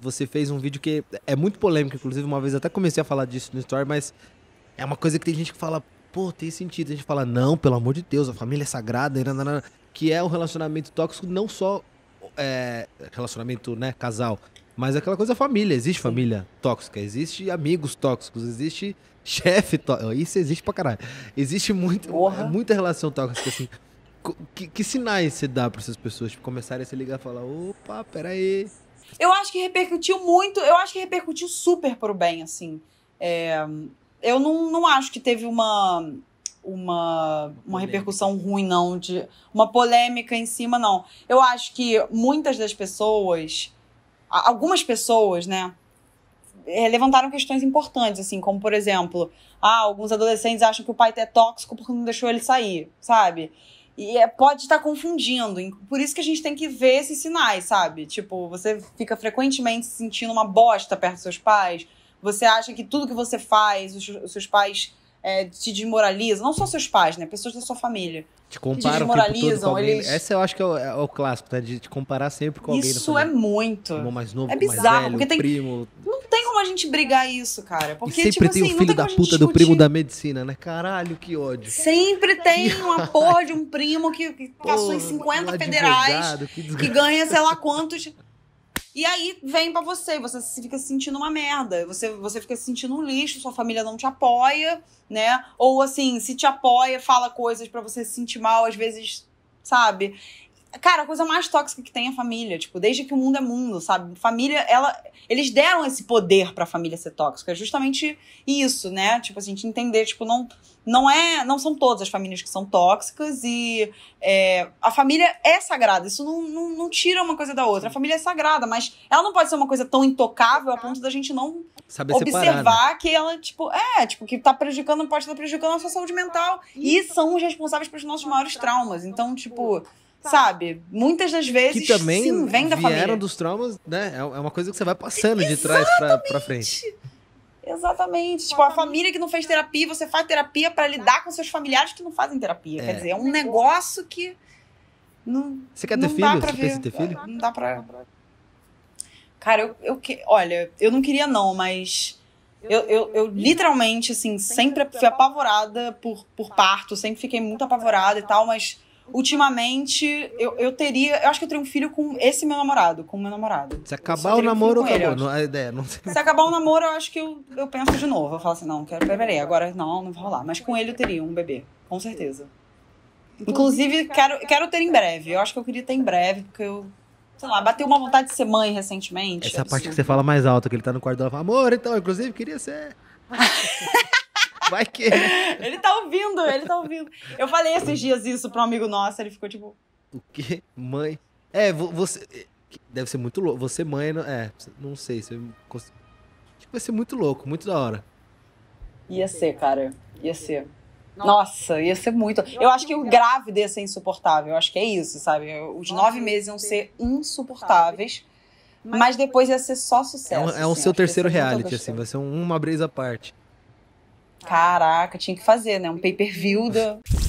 Você fez um vídeo que é muito polêmico, inclusive, uma vez até comecei a falar disso no Story, mas é uma coisa que tem gente que fala, pô, tem sentido. A gente fala, não, pelo amor de Deus, a família é sagrada, que é o um relacionamento tóxico, não só é, relacionamento, né, casal, mas é aquela coisa família. Existe família tóxica, existe amigos tóxicos, existe chefe tóxico. Isso existe pra caralho. Existe muito, muita relação tóxica, assim. Que, que sinais você dá para essas pessoas tipo, começarem a se ligar e falar: opa, peraí, eu acho que repercutiu muito, eu acho que repercutiu super pro bem, assim. É, eu não, não acho que teve uma, uma, uma repercussão ruim, não, de uma polêmica em cima, não. Eu acho que muitas das pessoas, algumas pessoas, né, é, levantaram questões importantes, assim, como, por exemplo, ah, alguns adolescentes acham que o pai é tóxico porque não deixou ele sair, sabe? E é, pode estar tá confundindo. Por isso que a gente tem que ver esses sinais, sabe? Tipo, você fica frequentemente se sentindo uma bosta perto dos seus pais. Você acha que tudo que você faz, os, os seus pais é, te desmoralizam. Não só seus pais, né? Pessoas da sua família. Te comparam te desmoralizam. Eles... Essa eu acho que é o, é o clássico, né? De te comparar sempre com alguém. Isso é muito. Irmão mais novo, é bizarro, mais velho, porque tem... primo como a gente brigar isso, cara. Porque, e sempre tipo, tem assim, o filho da puta do primo da medicina, né? Caralho, que ódio. Sempre tem uma porra de um primo que, que passou em 50 federais, que, que ganha sei lá quantos. E aí vem para você, você fica se sentindo uma merda, você, você fica se sentindo um lixo, sua família não te apoia, né? Ou assim, se te apoia, fala coisas para você se sentir mal, às vezes, sabe? Cara, a coisa mais tóxica que tem é a família, tipo, desde que o mundo é mundo, sabe? Família, ela. Eles deram esse poder pra família ser tóxica. É justamente isso, né? Tipo, assim, a gente entender, tipo, não. Não é. Não são todas as famílias que são tóxicas e é, a família é sagrada. Isso não, não, não tira uma coisa da outra. A família é sagrada, mas ela não pode ser uma coisa tão intocável a ponto da gente não Saber observar separar, né? que ela, tipo, é, tipo, que tá prejudicando, pode estar tá prejudicando a sua saúde mental. E são os responsáveis pelos nossos maiores traumas. Então, tipo. Tá. sabe? Muitas das vezes que também sim, vem da família. vieram dos traumas, né? É, é uma coisa que você vai passando de trás pra, pra frente. Exatamente. Tipo, a família que não fez terapia, você faz terapia para lidar com seus familiares que não fazem terapia. É. Quer dizer, é um negócio que não Você quer ter não filho? você ver. ter filho? Não dá pra... Cara, eu, eu que... olha, eu não queria não, mas... Eu, eu, eu, literalmente, assim, sempre fui apavorada por, por parto, sempre fiquei muito apavorada e tal, mas ultimamente eu, eu teria. Eu acho que eu teria um filho com esse meu namorado, com o meu namorado. Se acabar o namoro, um acabou. Ele, não, a ideia, não Se acabar o namoro, eu acho que eu, eu penso de novo. Eu falo assim, não, quero beber. Agora não, não vai rolar. Mas com ele eu teria um bebê, com certeza. Inclusive, quero, quero ter em breve. Eu acho que eu queria ter em breve, porque eu. Sei lá, bateu uma vontade de ser mãe recentemente. Essa é parte que você fala mais alto, que ele tá no quarto dela fala, amor, então, inclusive, queria ser. Vai que. Ele tá ouvindo, ele tá ouvindo. Eu falei esses dias isso pra um amigo nosso, ele ficou tipo. O quê? Mãe? É, você. Deve ser muito louco. Você, mãe, é. Não sei tipo, Vai ser muito louco, muito da hora. Ia ser, cara. Ia ser. Nossa, ia ser muito. Eu acho que o grávido ia ser é insuportável. Eu acho que é isso, sabe? Os nove meses iam ser insuportáveis. Mas depois ia ser só sucesso. É, um, é o assim, seu terceiro reality, assim. Vai ser uma brisa à parte. Caraca, tinha que fazer, né? Um pay-per-view da...